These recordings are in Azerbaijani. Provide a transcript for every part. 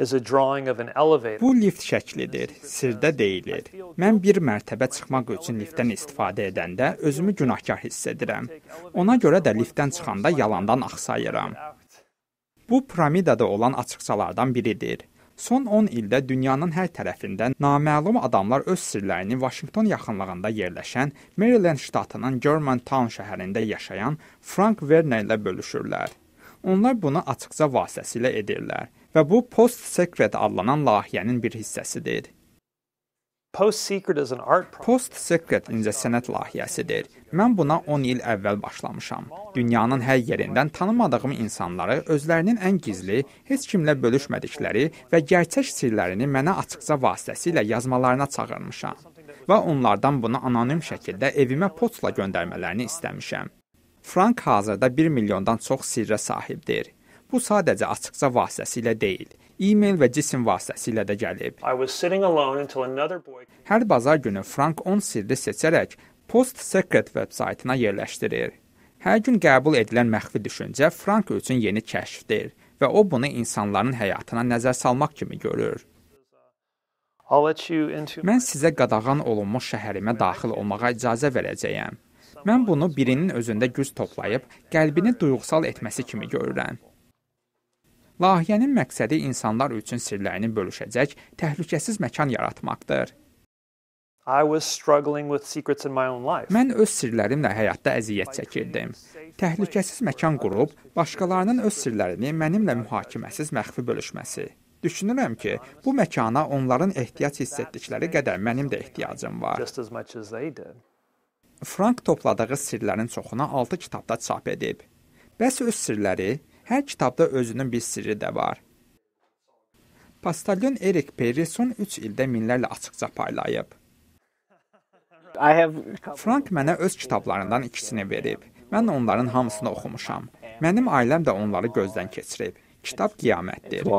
Bu lift şəklidir, sirdə deyilir. Mən bir mərtəbə çıxmaq üçün liftdən istifadə edəndə özümü günahkar hiss edirəm. Ona görə də liftdən çıxanda yalandan axsayıram. Bu piramidada olan açıqçalardan biridir. Son 10 ildə dünyanın hər tərəfindən naməlum adamlar öz sirlərini Vaşinqton yaxınlığında yerləşən Merilend ştatının Germantown şəhərində yaşayan Frank Werner ilə bölüşürlər. Onlar bunu açıqca vasitəsilə edirlər və bu post-secret adlanan layihənin bir hissəsidir. Post-secret is an art Post-secret incəsənət layihəsidir. Mən buna 10 il əvvəl başlamışam. Dünyanın hər yerindən tanımadığım insanları özlərinin ən gizli, heç kimlə bölüşmədikləri və gerçək sirlərini mənə açıqca vasitəsilə yazmalarına çağırmışam və onlardan bunu anonim şəkildə evimə poçtla göndərmələrini istəmişəm. Frank hazırda 1 milyondan çox sirrə sahibdir. Bu sadəcə açıqca vasitəsilə deyil, e-mail və cisim vasitəsilə də gəlib. Hər bazar günü Frank 10 sirri seçərək Post Secret veb-saytına yerləşdirir. Hər gün qəbul edilən məxfi düşüncə Frank üçün yeni kəşfdir və o bunu insanların həyatına nəzər salmaq kimi görür. Mən sizə qadağan olunmuş şəhərimə daxil olmağa icazə verəcəyəm. Mən bunu birinin özündə güc toplayıb, qəlbini duyğusal etməsi kimi görürəm. Layihənin məqsədi insanlar üçün sirlərini bölüşəcək təhlükəsiz məkan yaratmaqdır. I was struggling with secrets in my own life. Mən öz sirlərimlə həyatda əziyyət çəkirdim. Təhlükəsiz məkan qurub başqalarının öz sirlərini mənimlə mühakiməsiz məxfi bölüşməsi. Düşünürəm ki, bu məkana onların ehtiyac hiss etdikləri qədər mənim də ehtiyacım var. Frank topladığı sirlərin çoxuna 6 kitabda çap edib. Bəs öz sirləri Hər kitabda özünün bir sirri də var. Pastalyon Erik Perry son 3 ildə minlərlə açıqca paylayıb. Frank mənə öz kitablarından ikisini verib. Mən onların hamısını oxumuşam. Mənim ailəm də onları gözdən keçirib. Kitab qiyamətdir.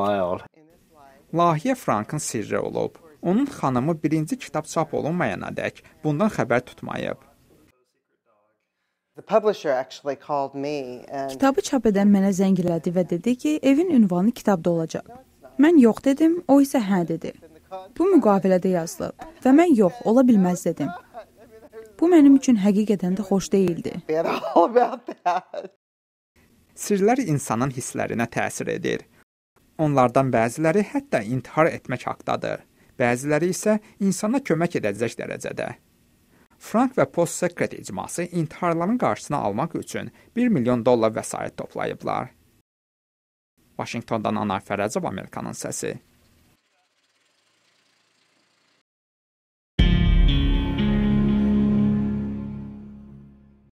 Layihə Frankın sirri olub. Onun xanımı birinci kitab çap olunmayana dək bundan xəbər tutmayıb. Kitabı çap edən mənə zəng elədi və dedi ki, evin ünvanı kitabda olacaq. Mən yox dedim, o isə hə dedi. Bu müqavilədə yazılıb və mən yox, ola bilməz dedim. Bu mənim üçün həqiqətən də xoş deyildi. Sirlər insanın hisslərinə təsir edir. Onlardan bəziləri hətta intihar etmək haqqdadır. Bəziləri isə insana kömək edəcək dərəcədə. Frank və Post-Sekret icması intiharların qarşısını almaq üçün 1 milyon dollar vəsait toplayıblar. Vaşinqtondan Anar Fərəcov Amerikanın səsi.